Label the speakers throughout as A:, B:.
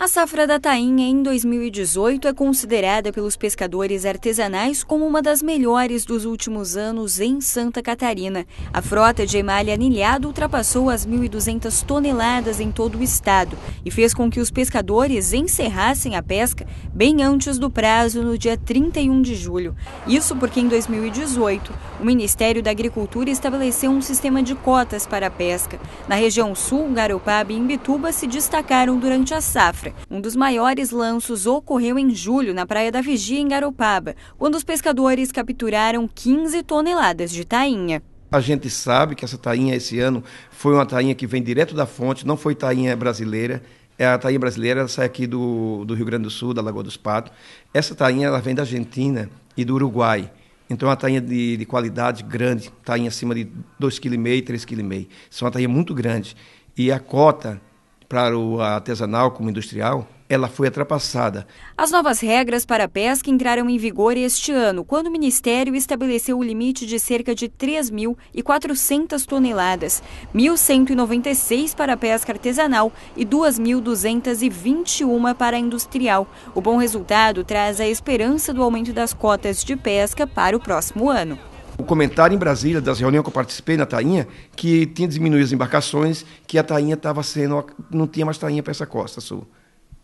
A: A safra da tainha em 2018 é considerada pelos pescadores artesanais como uma das melhores dos últimos anos em Santa Catarina. A frota de emalha anilhado ultrapassou as 1.200 toneladas em todo o estado e fez com que os pescadores encerrassem a pesca bem antes do prazo no dia 31 de julho. Isso porque em 2018 o Ministério da Agricultura estabeleceu um sistema de cotas para a pesca. Na região sul, Garopaba e Imbituba se destacaram durante a safra um dos maiores lanços ocorreu em julho, na Praia da Vigia, em Garopaba, quando os pescadores capturaram 15 toneladas de tainha.
B: A gente sabe que essa tainha esse ano foi uma tainha que vem direto da fonte, não foi tainha brasileira. É a tainha brasileira, ela sai aqui do, do Rio Grande do Sul, da Lagoa dos Patos. Essa tainha ela vem da Argentina e do Uruguai. Então é uma tainha de, de qualidade grande, tainha acima de 2,5 kg, 3,5 kg. Isso é uma tainha muito grande. E a cota para o artesanal como industrial, ela foi ultrapassada.
A: As novas regras para a pesca entraram em vigor este ano, quando o Ministério estabeleceu o limite de cerca de 3.400 toneladas, 1.196 para a pesca artesanal e 2.221 para a industrial. O bom resultado traz a esperança do aumento das cotas de pesca para o próximo ano.
B: O comentário em Brasília, das reuniões que eu participei na Tainha, que tinha diminuído as embarcações, que a Tainha estava sendo. não tinha mais Tainha para essa costa sul.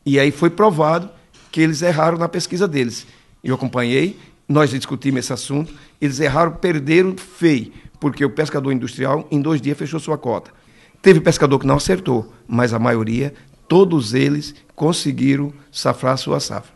B: E aí foi provado que eles erraram na pesquisa deles. Eu acompanhei, nós discutimos esse assunto, eles erraram, perderam feio, porque o pescador industrial, em dois dias, fechou sua cota. Teve pescador que não acertou, mas a maioria, todos eles, conseguiram safrar sua safra.